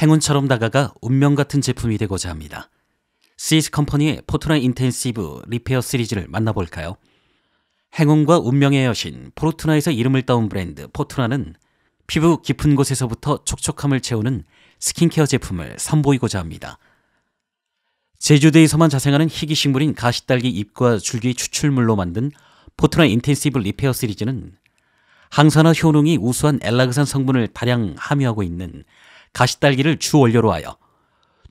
행운처럼 다가가 운명 같은 제품이 되고자 합니다. 시스 컴퍼니의 포트라 인텐시브 리페어 시리즈를 만나볼까요? 행운과 운명의 여신 포르투나에서 이름을 따온 브랜드 포트라는 피부 깊은 곳에서부터 촉촉함을 채우는 스킨케어 제품을 선보이고자 합니다. 제주도에서만 자생하는 희귀식물인 가시딸기 잎과 줄기 추출물로 만든 포트라 인텐시브 리페어 시리즈는 항산화 효능이 우수한 엘라그산 성분을 다량 함유하고 있는 가시딸기를 주 원료로 하여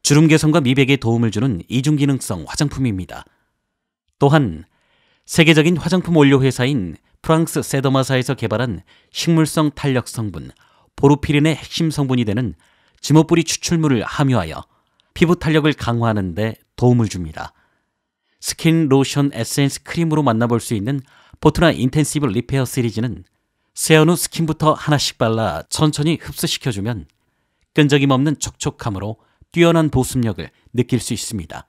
주름 개선과 미백에 도움을 주는 이중기능성 화장품입니다. 또한 세계적인 화장품 원료 회사인 프랑스 세더마사에서 개발한 식물성 탄력 성분 보르피린의 핵심 성분이 되는 지모뿌리 추출물을 함유하여 피부 탄력을 강화하는 데 도움을 줍니다. 스킨 로션 에센스 크림으로 만나볼 수 있는 포트나 인텐시브 리페어 시리즈는 세안 후 스킨부터 하나씩 발라 천천히 흡수시켜주면 끈적임 없는 촉촉함으로 뛰어난 보습력을 느낄 수 있습니다.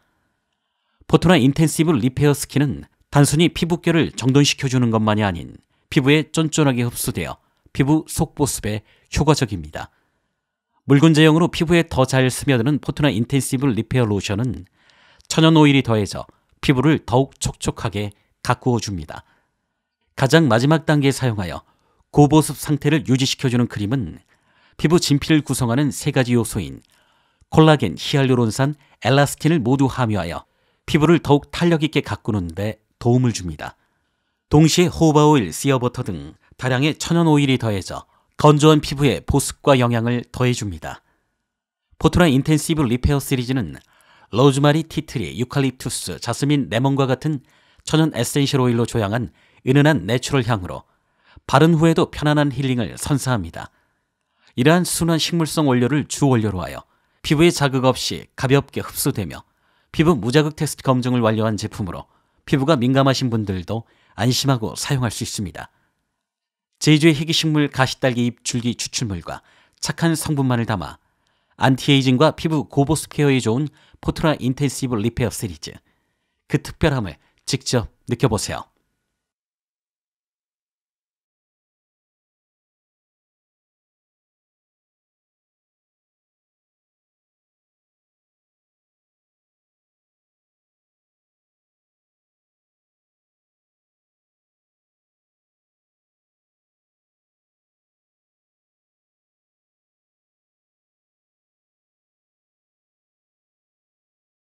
포토나 인텐시브 리페어 스킨은 단순히 피부결을 정돈시켜주는 것만이 아닌 피부에 쫀쫀하게 흡수되어 피부 속보습에 효과적입니다. 물건 제형으로 피부에 더 잘 스며드는 포트나 인텐시브 리페어 로션은 천연 오일이 더해져 피부를 더욱 촉촉하게 가꾸어 줍니다. 가장 마지막 단계에 사용하여 고보습 상태를 유지시켜주는 크림은 피부 진피를 구성하는 세 가지 요소인 콜라겐, 히알루론산, 엘라스틴을 모두 함유하여 피부를 더욱 탄력 있게 가꾸는 데 도움을 줍니다. 동시에 호바 오일, 씨어버터 등 다량의 천연 오일이 더해져 건조한 피부에 보습과 영양을 더해줍니다. 포트라 인텐시브 리페어 시리즈는 로즈마리, 티트리, 유칼립투스, 자스민, 레몬과 같은 천연 에센셜 오일로 조향한 은은한 내추럴 향으로 바른 후에도 편안한 힐링을 선사합니다. 이러한 순한 식물성 원료를 주 원료로 하여 피부에 자극 없이 가볍게 흡수되며 피부 무자극 테스트 검증을 완료한 제품으로 피부가 민감하신 분들도 안심하고 사용할 수 있습니다. 제주의 희귀식물 가시딸기 잎 줄기 추출물과 착한 성분만을 담아 안티에이징과 피부 고보습 케어에 좋은 포트라 인텐시브 리페어 시리즈 그 특별함을 직접 느껴보세요.